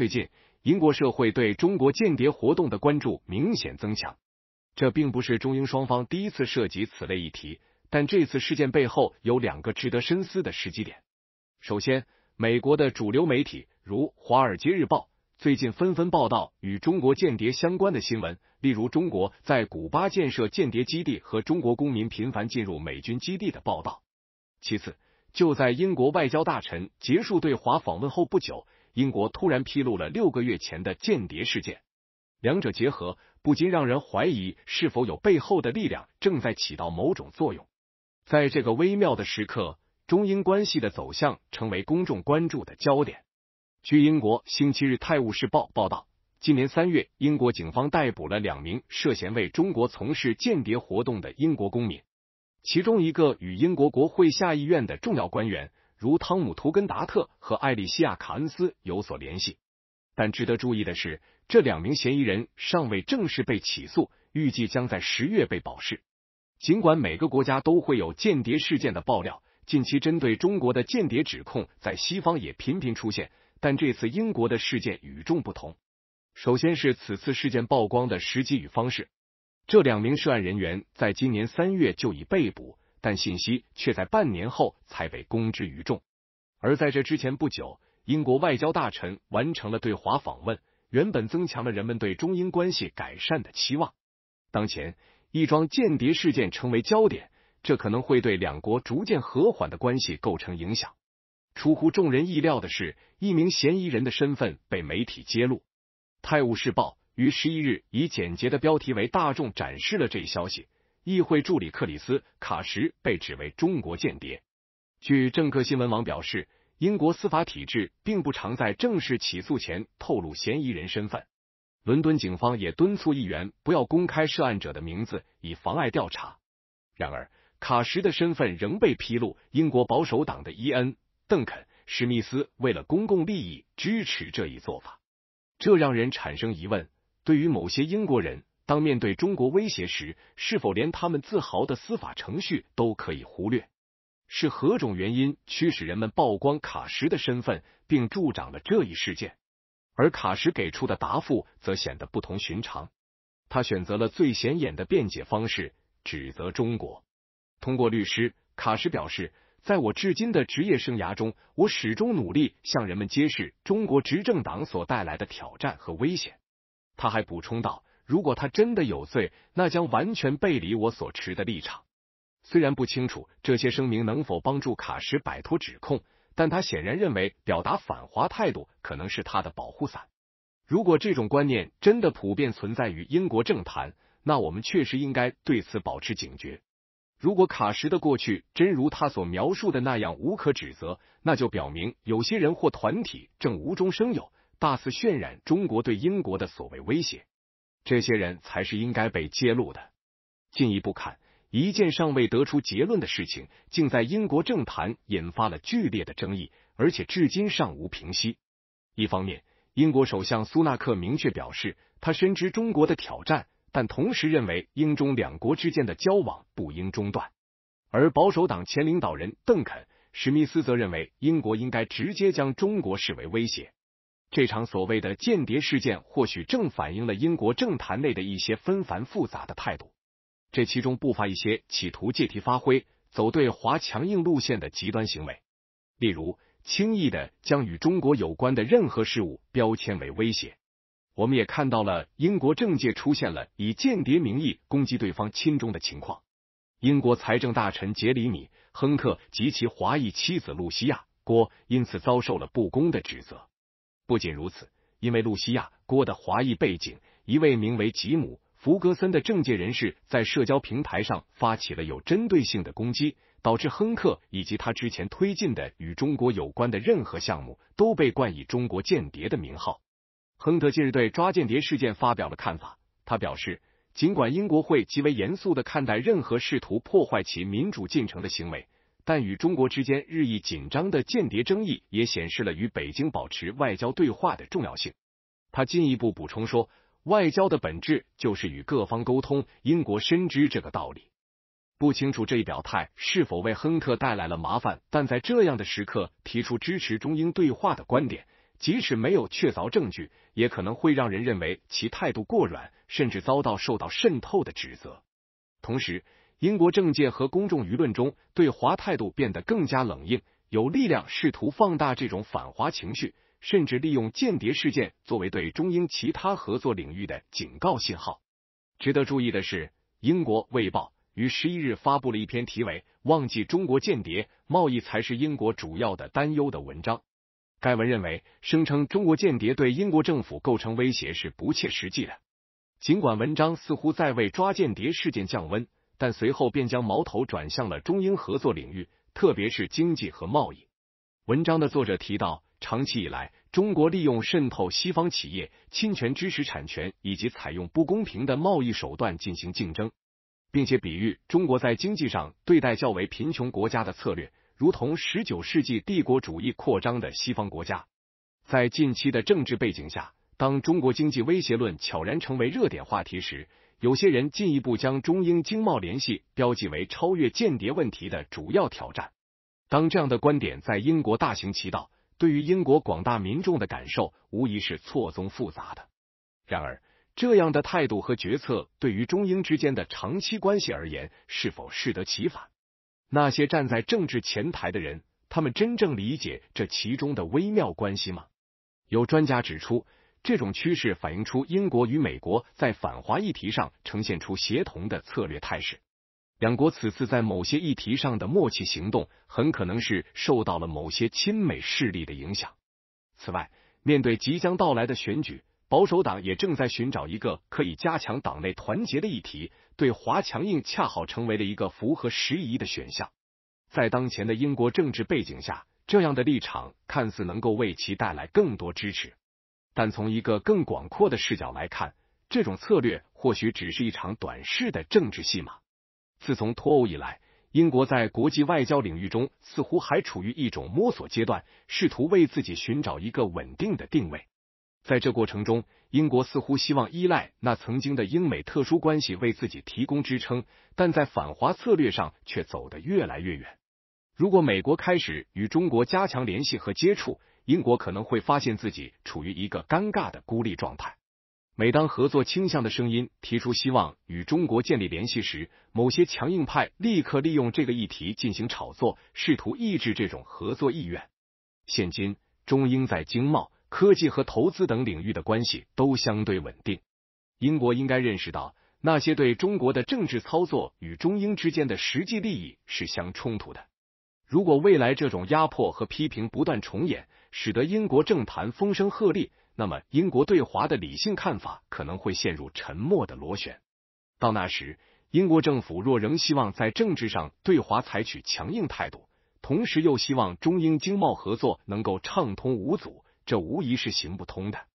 最近，英国社会对中国间谍活动的关注明显增强。这并不是中英双方第一次涉及此类议题，但这次事件背后有两个值得深思的时机点。首先，美国的主流媒体如《华尔街日报》最近纷纷报道与中国间谍相关的新闻，例如中国在古巴建设间谍基地和中国公民频繁进入美军基地的报道。其次，就在英国外交大臣结束对华访问后不久。英国突然披露了六个月前的间谍事件，两者结合，不禁让人怀疑是否有背后的力量正在起到某种作用。在这个微妙的时刻，中英关系的走向成为公众关注的焦点。据英国《星期日泰晤士报》报道，今年三月，英国警方逮捕了两名涉嫌为中国从事间谍活动的英国公民，其中一个与英国国会下议院的重要官员。如汤姆·图根达特和艾丽西亚·卡恩斯有所联系，但值得注意的是，这两名嫌疑人尚未正式被起诉，预计将在十月被保释。尽管每个国家都会有间谍事件的爆料，近期针对中国的间谍指控在西方也频频出现，但这次英国的事件与众不同。首先是此次事件曝光的时机与方式，这两名涉案人员在今年三月就已被捕。但信息却在半年后才被公之于众，而在这之前不久，英国外交大臣完成了对华访问，原本增强了人们对中英关系改善的期望。当前一桩间谍事件成为焦点，这可能会对两国逐渐和缓的关系构成影响。出乎众人意料的是，一名嫌疑人的身份被媒体揭露。《泰晤士报》于十一日以简洁的标题为大众展示了这一消息。议会助理克里斯卡什被指为中国间谍。据政客新闻网表示，英国司法体制并不常在正式起诉前透露嫌疑人身份。伦敦警方也敦促议员不要公开涉案者的名字，以妨碍调查。然而，卡什的身份仍被披露。英国保守党的伊恩·邓肯·史密斯为了公共利益支持这一做法，这让人产生疑问。对于某些英国人。当面对中国威胁时，是否连他们自豪的司法程序都可以忽略？是何种原因驱使人们曝光卡什的身份，并助长了这一事件？而卡什给出的答复则显得不同寻常。他选择了最显眼的辩解方式，指责中国。通过律师，卡什表示：“在我至今的职业生涯中，我始终努力向人们揭示中国执政党所带来的挑战和危险。”他还补充道。如果他真的有罪，那将完全背离我所持的立场。虽然不清楚这些声明能否帮助卡什摆脱指控，但他显然认为表达反华态度可能是他的保护伞。如果这种观念真的普遍存在于英国政坛，那我们确实应该对此保持警觉。如果卡什的过去真如他所描述的那样无可指责，那就表明有些人或团体正无中生有，大肆渲染中国对英国的所谓威胁。这些人才是应该被揭露的。进一步看，一件尚未得出结论的事情，竟在英国政坛引发了剧烈的争议，而且至今尚无平息。一方面，英国首相苏纳克明确表示，他深知中国的挑战，但同时认为英中两国之间的交往不应中断；而保守党前领导人邓肯·史密斯则认为，英国应该直接将中国视为威胁。这场所谓的间谍事件，或许正反映了英国政坛内的一些纷繁复杂的态度。这其中不乏一些企图借题发挥、走对华强硬路线的极端行为，例如轻易的将与中国有关的任何事物标签为威胁。我们也看到了英国政界出现了以间谍名义攻击对方亲中的情况。英国财政大臣杰里米·亨特及其华裔妻子露西亚·郭，因此遭受了不公的指责。不仅如此，因为露西亚郭的华裔背景，一位名为吉姆·福格森的政界人士在社交平台上发起了有针对性的攻击，导致亨克以及他之前推进的与中国有关的任何项目都被冠以“中国间谍”的名号。亨德近日对抓间谍事件发表了看法，他表示，尽管英国会极为严肃的看待任何试图破坏其民主进程的行为。但与中国之间日益紧张的间谍争议也显示了与北京保持外交对话的重要性。他进一步补充说，外交的本质就是与各方沟通，英国深知这个道理。不清楚这一表态是否为亨特带来了麻烦，但在这样的时刻提出支持中英对话的观点，即使没有确凿证据，也可能会让人认为其态度过软，甚至遭到受到渗透的指责。同时，英国政界和公众舆论中对华态度变得更加冷硬，有力量试图放大这种反华情绪，甚至利用间谍事件作为对中英其他合作领域的警告信号。值得注意的是，英国《卫报》于十一日发布了一篇题为《忘记中国间谍，贸易才是英国主要的担忧》的文章。该文认为，声称中国间谍对英国政府构成威胁是不切实际的。尽管文章似乎在为抓间谍事件降温。但随后便将矛头转向了中英合作领域，特别是经济和贸易。文章的作者提到，长期以来，中国利用渗透西方企业、侵权知识产权以及采用不公平的贸易手段进行竞争，并且比喻中国在经济上对待较为贫穷国家的策略，如同十九世纪帝国主义扩张的西方国家。在近期的政治背景下，当中国经济威胁论悄然成为热点话题时。有些人进一步将中英经贸联系标记为超越间谍问题的主要挑战。当这样的观点在英国大行其道，对于英国广大民众的感受无疑是错综复杂的。然而，这样的态度和决策对于中英之间的长期关系而言，是否适得其反？那些站在政治前台的人，他们真正理解这其中的微妙关系吗？有专家指出。这种趋势反映出英国与美国在反华议题上呈现出协同的策略态势。两国此次在某些议题上的默契行动，很可能是受到了某些亲美势力的影响。此外，面对即将到来的选举，保守党也正在寻找一个可以加强党内团结的议题，对华强硬恰好成为了一个符合时宜的选项。在当前的英国政治背景下，这样的立场看似能够为其带来更多支持。但从一个更广阔的视角来看，这种策略或许只是一场短视的政治戏码。自从脱欧以来，英国在国际外交领域中似乎还处于一种摸索阶段，试图为自己寻找一个稳定的定位。在这过程中，英国似乎希望依赖那曾经的英美特殊关系为自己提供支撑，但在反华策略上却走得越来越远。如果美国开始与中国加强联系和接触，英国可能会发现自己处于一个尴尬的孤立状态。每当合作倾向的声音提出希望与中国建立联系时，某些强硬派立刻利用这个议题进行炒作，试图抑制这种合作意愿。现今，中英在经贸、科技和投资等领域的关系都相对稳定。英国应该认识到，那些对中国的政治操作与中英之间的实际利益是相冲突的。如果未来这种压迫和批评不断重演，使得英国政坛风声鹤唳，那么英国对华的理性看法可能会陷入沉默的螺旋。到那时，英国政府若仍希望在政治上对华采取强硬态度，同时又希望中英经贸合作能够畅通无阻，这无疑是行不通的。